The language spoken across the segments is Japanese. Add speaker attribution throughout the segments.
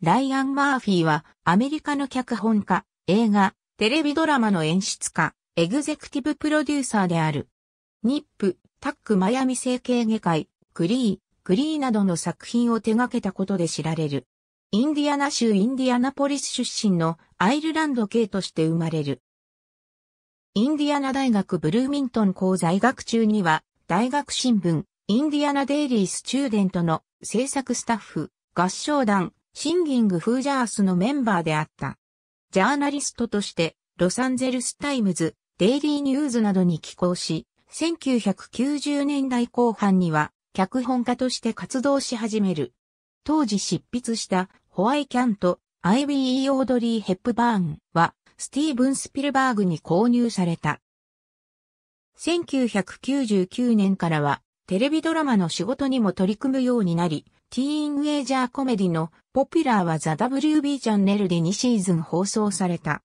Speaker 1: ライアン・マーフィーはアメリカの脚本家、映画、テレビドラマの演出家、エグゼクティブプロデューサーである。ニップ、タック・マヤミ整形外科医、クリー、クリーなどの作品を手掛けたことで知られる。インディアナ州インディアナポリス出身のアイルランド系として生まれる。インディアナ大学ブルーミントン校在学中には、大学新聞、インディアナデイリー・スチューデントの制作スタッフ、合唱団、シンギング・フージャースのメンバーであった。ジャーナリストとして、ロサンゼルス・タイムズ、デイリー・ニューズなどに寄稿し、1990年代後半には、脚本家として活動し始める。当時執筆したホワイキャント、IBE オードリー・ヘップバーンはスティーブン・スピルバーグに購入された。1999年からはテレビドラマの仕事にも取り組むようになり、ティーンウェイジャーコメディのポピュラーはザ・ WB チャンネルで2シーズン放送された。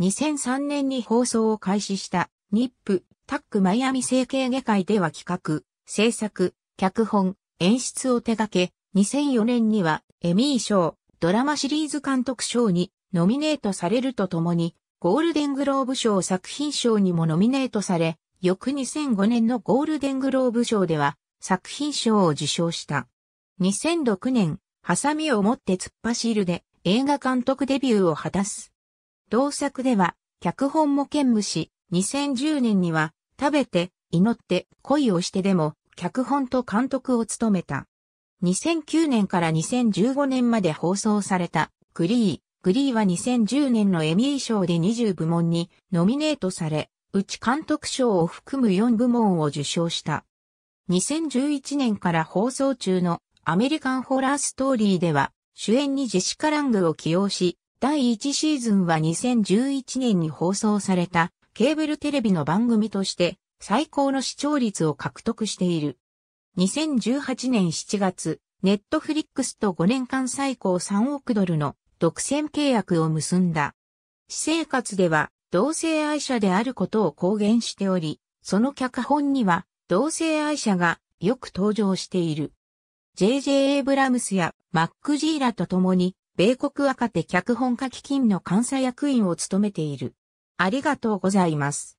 Speaker 1: 2003年に放送を開始したニップタックマイアミ整形外科医では企画、制作、脚本、演出を手掛け、2004年にはエミー賞、ドラマシリーズ監督賞にノミネートされるとともに、ゴールデングローブ賞作品賞にもノミネートされ、翌2005年のゴールデングローブ賞では作品賞を受賞した。2006年、ハサミを持って突っ走るで映画監督デビューを果たす。同作では、脚本も兼務し、2010年には、食べて、祈って、恋をしてでも、脚本と監督を務めた。2009年から2015年まで放送された、グリー。グリーは2010年のエミー賞で20部門にノミネートされ、うち監督賞を含む4部門を受賞した。2011年から放送中のアメリカンホラーストーリーでは、主演にジェシカ・ラングを起用し、第1シーズンは2011年に放送されたケーブルテレビの番組として最高の視聴率を獲得している。2018年7月、ネットフリックスと5年間最高3億ドルの独占契約を結んだ。私生活では同性愛者であることを公言しており、その脚本には同性愛者がよく登場している。J.J. エイブラムスやマック・ジーラと共に、米国若手脚本家基金の監査役員を務めている。ありがとうございます。